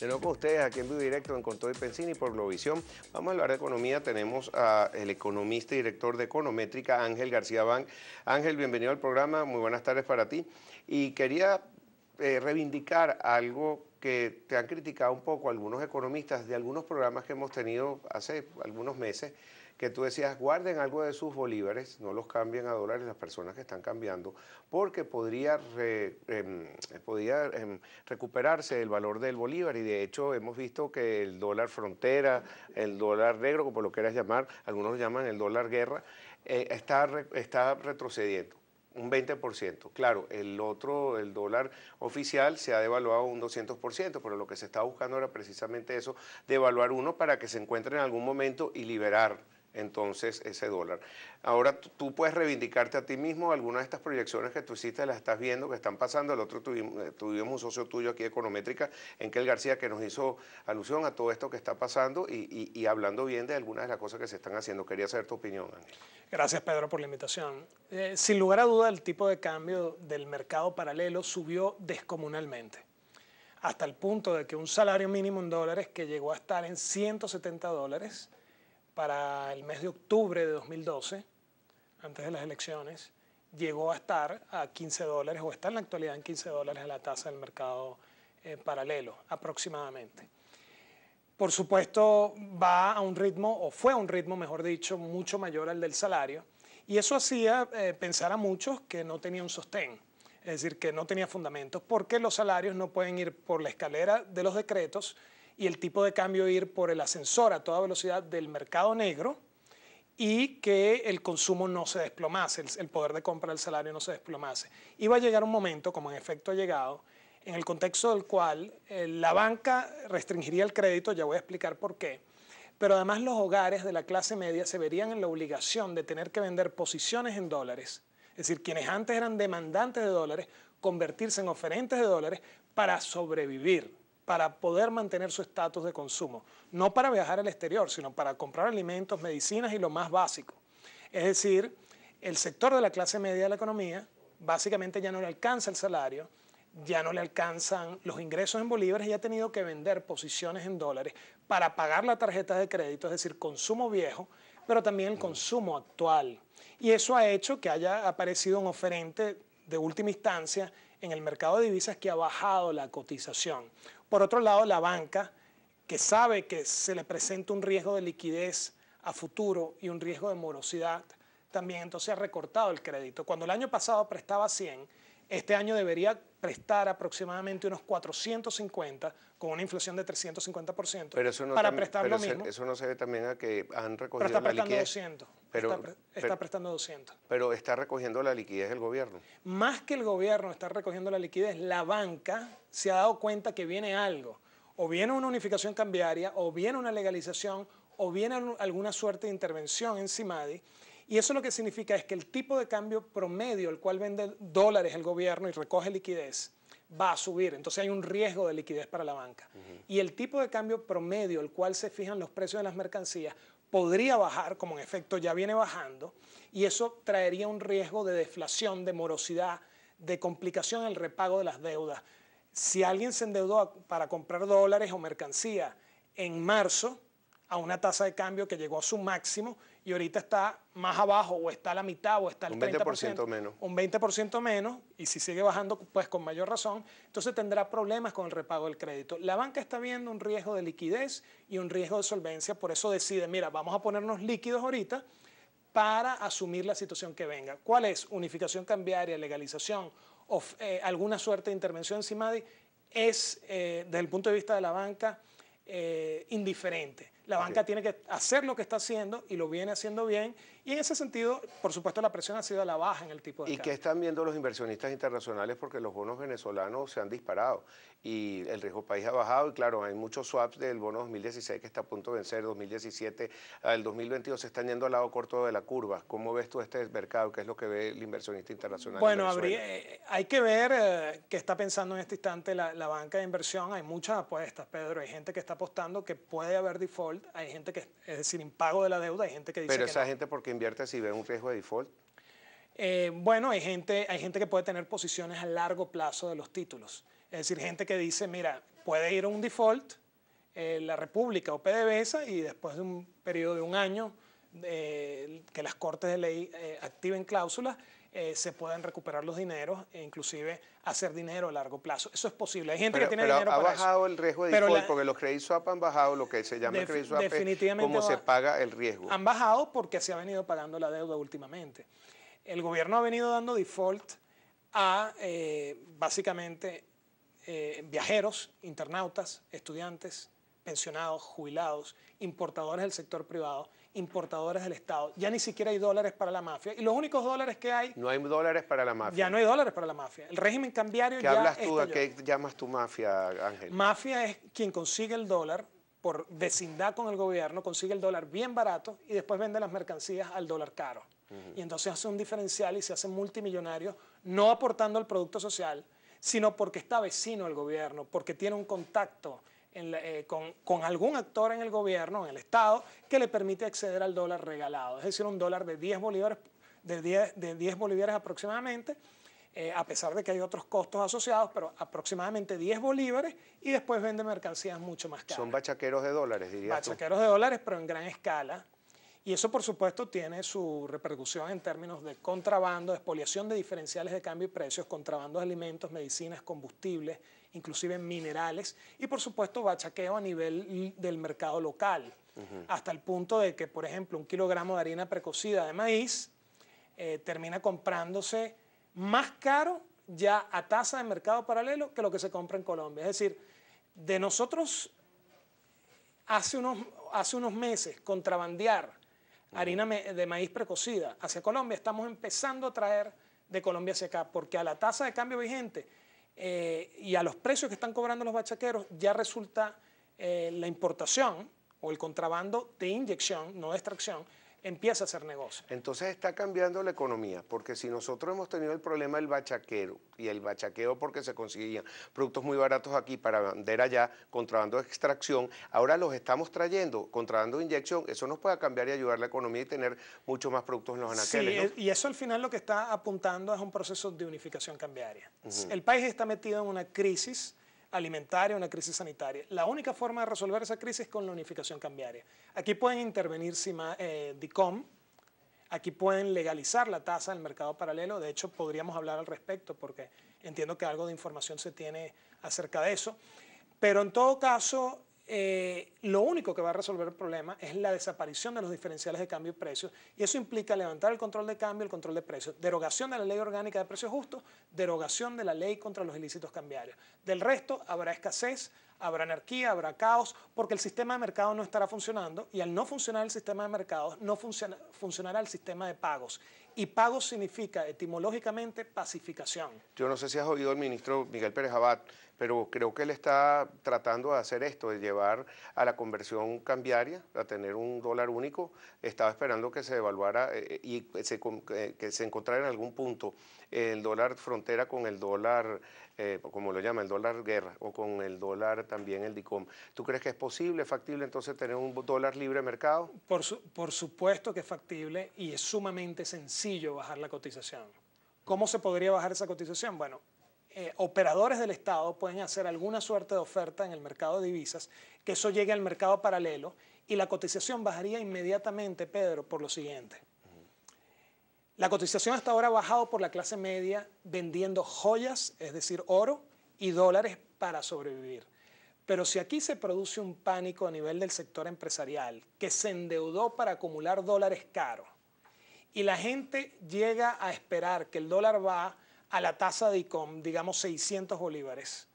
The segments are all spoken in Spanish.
Tengo con ustedes aquí en vivo directo en Contoy y Pensini por Globovisión. Vamos a hablar de economía. Tenemos al economista y director de Econométrica, Ángel García Bank. Ángel, bienvenido al programa. Muy buenas tardes para ti. Y quería eh, reivindicar algo que te han criticado un poco algunos economistas de algunos programas que hemos tenido hace algunos meses que tú decías, guarden algo de sus bolívares, no los cambien a dólares las personas que están cambiando, porque podría, em, podría em, recuperarse el valor del bolívar y de hecho hemos visto que el dólar frontera, el dólar negro, como lo quieras llamar, algunos lo llaman el dólar guerra, eh, está, está retrocediendo un 20%. Claro, el otro, el dólar oficial, se ha devaluado un 200%, pero lo que se está buscando era precisamente eso, devaluar uno para que se encuentre en algún momento y liberar entonces ese dólar. Ahora tú puedes reivindicarte a ti mismo, algunas de estas proyecciones que tú hiciste las estás viendo, que están pasando. El otro eh, tuvimos, un socio tuyo aquí, Econométrica, Enkel García, que nos hizo alusión a todo esto que está pasando y, hablando bien de algunas de las cosas que se están haciendo. Quería saber tu opinión, Ángel. Gracias, Pedro, por la invitación. Eh, sin lugar a duda, el tipo de cambio del mercado paralelo subió descomunalmente hasta el punto de que un salario mínimo en dólares que llegó a estar en 170 dólares para el mes de octubre de 2012, antes de las elecciones, llegó a estar a 15 dólares o está en la actualidad en 15 dólares la tasa del mercado eh, paralelo aproximadamente. Por supuesto, va a un ritmo, o fue a un ritmo, mejor dicho, mucho mayor al del salario. Y eso hacía eh, pensar a muchos que no tenía un sostén, es decir, que no tenía fundamentos, porque los salarios no pueden ir por la escalera de los decretos, y el tipo de cambio ir por el ascensor a toda velocidad del mercado negro y que el consumo no se desplomase, el, poder de compra del salario no se desplomase. Iba a llegar un momento, como en efecto ha llegado, en el contexto del cual eh, la banca restringiría el crédito, ya voy a explicar por qué, pero además los hogares de la clase media se verían en la obligación de tener que vender posiciones en dólares, es decir, quienes antes eran demandantes de dólares, convertirse en oferentes de dólares para sobrevivir para poder mantener su estatus de consumo, no para viajar al exterior, sino para comprar alimentos, medicinas y lo más básico. Es decir, el sector de la clase media de la economía básicamente ya no le alcanza el salario, ya no le alcanzan los ingresos en bolívares y ha tenido que vender posiciones en dólares para pagar la tarjeta de crédito, es decir, consumo viejo, pero también el consumo actual. Y eso ha hecho que haya aparecido un oferente de última instancia en el mercado de divisas que ha bajado la cotización. Por otro lado, la banca, que sabe que se le presenta un riesgo de liquidez a futuro y un riesgo de morosidad, también entonces ha recortado el crédito. Cuando el año pasado prestaba 100 este año debería prestar aproximadamente unos 450 con una inflación de 350% para prestar lo mismo. eso no se ve también a que han recogido pero está prestando la 200. está, prestando 200. Pero está recogiendo la liquidez el gobierno. Más que el gobierno está recogiendo la liquidez, la banca se ha dado cuenta que viene algo. O viene una unificación cambiaria, o viene una legalización, o viene alguna suerte de intervención en CIMADI y eso lo que significa es que el tipo de cambio promedio, el cual vende dólares el gobierno y recoge liquidez, va a subir. Entonces hay un riesgo de liquidez para la banca. Y el tipo de cambio promedio, el cual se fijan los precios de las mercancías, podría bajar, como en efecto ya viene bajando, y eso traería un riesgo de deflación, de morosidad, de complicación en el repago de las deudas. Si alguien se endeudó para comprar dólares o mercancía en marzo, a una tasa de cambio que llegó a su máximo, y ahorita está más abajo o está a la mitad o está al 30%. Un 20% menos. Un 20% menos y si sigue bajando, pues con mayor razón, entonces tendrá problemas con el repago del crédito. La banca está viendo un riesgo de liquidez y un riesgo de solvencia, por eso decide, mira, vamos a ponernos líquidos ahorita para asumir la situación que venga. ¿Cuál es? Unificación cambiaria, legalización, o eh, alguna suerte de intervención en CIMADI, es, eh, desde el punto de vista de la banca, eh, indiferente. La banca tiene que hacer lo que está haciendo y lo viene haciendo bien y en ese sentido, por supuesto, la presión ha sido a la baja en el tipo de... ¿Y qué están viendo los inversionistas internacionales? Porque los bonos venezolanos se han disparado y el riesgo país ha bajado y claro, hay muchos swaps del bono 2016 que está a punto de vencer, 2017 al 2022 se están yendo al lado corto de la curva. ¿Cómo ves tú este mercado? ¿Qué es lo que ve el inversionista internacional? Bueno, eh, hay que ver eh, qué está pensando en este instante la, banca de inversión. Hay muchas apuestas, Pedro. Hay gente que está apostando que puede haber default, hay gente que, es decir, impago de la deuda, hay gente que dice... Pero esa gente invierte si ve un riesgo de default? Eh, bueno, hay gente, hay gente que puede tener posiciones a largo plazo de los títulos. Es decir, gente que dice, mira, puede ir a un default, eh, la República o PDVSA, y después de un periodo de un año eh, que las cortes de ley eh, activen cláusulas, eh, se puedan recuperar los dineros e inclusive hacer dinero a largo plazo. Eso es posible. Hay gente que tiene dinero ha bajado el riesgo de default porque los credit swap han bajado lo que se llama credit swap definitivamente se paga el riesgo. Han bajado porque se ha venido pagando la deuda últimamente. El gobierno ha venido dando default a básicamente viajeros, internautas, estudiantes, pensionados, jubilados, importadores del sector privado, importadores del Estado. Ya ni siquiera hay dólares para la mafia. Y los únicos dólares que hay... No hay dólares para la mafia. Ya no hay dólares para la mafia. El régimen cambiario ¿Qué ya hablas tú? a ¿Qué llamas tu mafia, Ángel? Mafia es quien consigue el dólar por vecindad con el gobierno, consigue el dólar bien barato y después vende las mercancías al dólar caro. Y entonces hace un diferencial y se hace multimillonario, no aportando al producto social, sino porque está vecino al gobierno, porque tiene un contacto eh, con, algún actor en el gobierno, en el Estado, que le permite acceder al dólar regalado, es decir, un dólar de 10 bolívares, de bolívares aproximadamente, eh, a pesar de que hay otros costos asociados, pero aproximadamente 10 bolívares y después vende mercancías mucho más caras. Son bachaqueros de dólares, diría. Bachaqueros de dólares, pero en gran escala. Y eso, por supuesto, tiene su repercusión en términos de contrabando, expoliación de diferenciales de cambio y precios, contrabando de alimentos, medicinas, combustibles, inclusive en minerales, y por supuesto bachaqueo a nivel del mercado local, hasta el punto de que, por ejemplo, un kilogramo de harina precocida de maíz eh, termina comprándose más caro ya a tasa de mercado paralelo que lo que se compra en Colombia. Es decir, de nosotros hace unos, hace unos meses contrabandear harina de maíz precocida hacia Colombia, estamos empezando a traer de Colombia hacia acá, porque a la tasa de cambio vigente eh, y a los precios que están cobrando los bachaqueros, ya resulta eh, la importación o el contrabando de inyección, no de extracción, empieza a hacer negocio. Entonces está cambiando la economía, porque si nosotros hemos tenido el problema del bachaquero, y el bachaqueo porque se conseguían productos muy baratos aquí para vender allá, contrabando de extracción, ahora los estamos trayendo, contrabando de inyección, eso nos puede cambiar y ayudar la economía y tener mucho más productos en los anaqueles. Sí, y eso al final lo que está apuntando es un proceso de unificación cambiaria. El país está metido en una crisis alimentaria, una crisis sanitaria. La única forma de resolver esa crisis es con la unificación cambiaria. Aquí pueden intervenir eh, DICOM, aquí pueden legalizar la tasa del mercado paralelo, de hecho podríamos hablar al respecto porque entiendo que algo de información se tiene acerca de eso, pero en todo caso eh, lo único que va a resolver el problema es la desaparición de los diferenciales de cambio y precios, y eso implica levantar el control de cambio, el control de precios, derogación de la ley orgánica de precios justos, derogación de la ley contra los ilícitos cambiarios. Del resto, habrá escasez, habrá anarquía, habrá caos, porque el sistema de mercado no estará funcionando, y al no funcionar el sistema de mercado no funcionará el sistema de pagos. Y pagos significa etimológicamente pacificación. Yo no sé si has oído el ministro Miguel Pérez Abad pero creo que él está tratando de hacer esto, de llevar a la conversión cambiaria, a tener un dólar único. Estaba esperando que se devaluara eh, eh, y que se encontrara en algún punto el dólar frontera con el dólar, eh, como lo llama, el dólar guerra o con el dólar también el DICOM. ¿Tú crees que es posible, factible entonces tener un dólar libre mercado? Por, por supuesto que es factible y es sumamente sencillo bajar la cotización. ¿Cómo se podría bajar esa cotización? Bueno, eh, operadores del Estado pueden hacer alguna suerte de oferta en el mercado de divisas, que eso llegue al mercado paralelo y la cotización bajaría inmediatamente, Pedro, por lo siguiente. La cotización hasta ahora ha bajado por la clase media vendiendo joyas, es decir, oro y dólares para sobrevivir. Pero si aquí se produce un pánico a nivel del sector empresarial, que se endeudó para acumular dólares caros, y la gente llega a esperar que el dólar va a la tasa de ICOM, digamos 600 bolívares,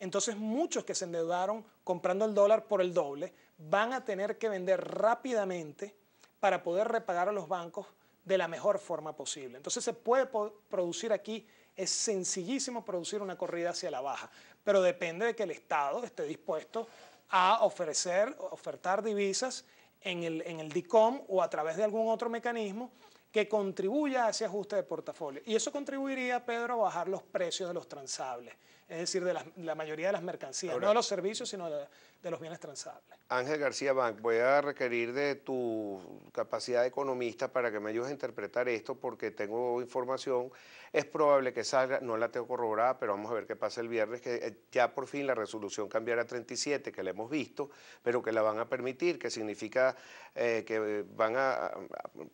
entonces muchos que se endeudaron comprando el dólar por el doble van a tener que vender rápidamente para poder repagar a los bancos de la mejor forma posible. Entonces se puede producir aquí, es sencillísimo producir una corrida hacia la baja, pero depende de que el Estado esté dispuesto a ofrecer, ofertar divisas en el, en el DICOM o a través de algún otro mecanismo que contribuya a ese ajuste de portafolio. Y eso contribuiría, Pedro, a bajar los precios de los transables, es decir, de la, mayoría de las mercancías, no de los servicios, sino de, los bienes transables. Ángel García Bank, voy a requerir de tu capacidad de economista para que me ayudes a interpretar esto, porque tengo información, es probable que salga, no la tengo corroborada, pero vamos a ver qué pasa el viernes, que eh, ya por fin la resolución cambiará a 37, que la hemos visto, pero que la van a permitir, que significa eh, que van a,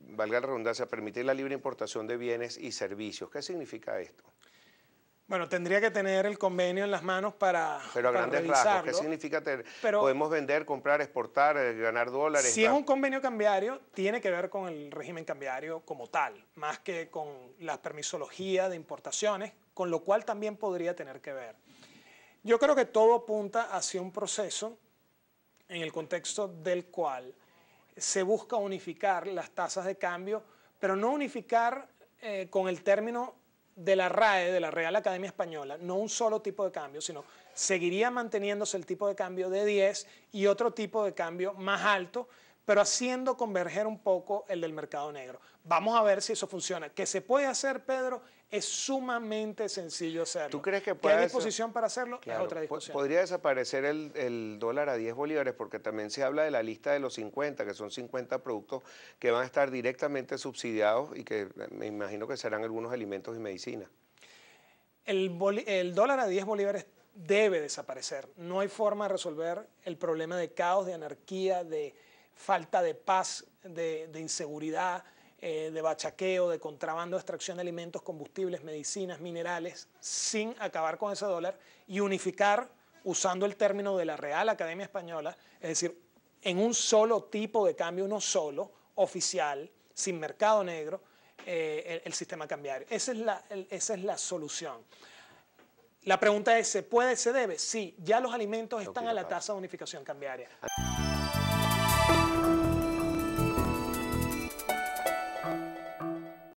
valga la redundancia, permitir la libre importación de bienes y servicios. ¿Qué significa esto? Bueno, tendría que tener el convenio en las manos para. Pero a grandes rasgos, ¿qué significa? Tener? Podemos vender, comprar, exportar, eh, ganar dólares. Si es un convenio cambiario, tiene que ver con el régimen cambiario como tal, más que con la permisología de importaciones, con lo cual también podría tener que ver. Yo creo que todo apunta hacia un proceso en el contexto del cual se busca unificar las tasas de cambio pero no unificar eh, con el término de la RAE, de la Real Academia Española, no un solo tipo de cambio, sino seguiría manteniéndose el tipo de cambio de 10 y otro tipo de cambio más alto, pero haciendo converger un poco el del mercado negro. Vamos a ver si eso funciona. ¿Qué se puede hacer, Pedro? Es sumamente sencillo hacerlo. ¿Tú crees que puede ¿Qué disposición para hacerlo? otra disposición. Podría desaparecer el, dólar a 10 bolívares porque también se habla de la lista de los 50, que son 50 productos que van a estar directamente subsidiados y que me imagino que serán algunos alimentos y medicina. El, dólar a 10 bolívares debe desaparecer. No hay forma de resolver el problema de caos, de anarquía, de falta de paz, de inseguridad, eh, de bachaqueo, de contrabando, extracción de alimentos, combustibles, medicinas, minerales, sin acabar con ese dólar y unificar, usando el término de la Real Academia Española, es decir, en un solo tipo de cambio, uno solo, oficial, sin mercado negro, eh, el, sistema cambiario. Esa es, la, esa es la solución. La pregunta es, ¿se puede, se debe? Sí, ya los alimentos están a la tasa de unificación cambiaria.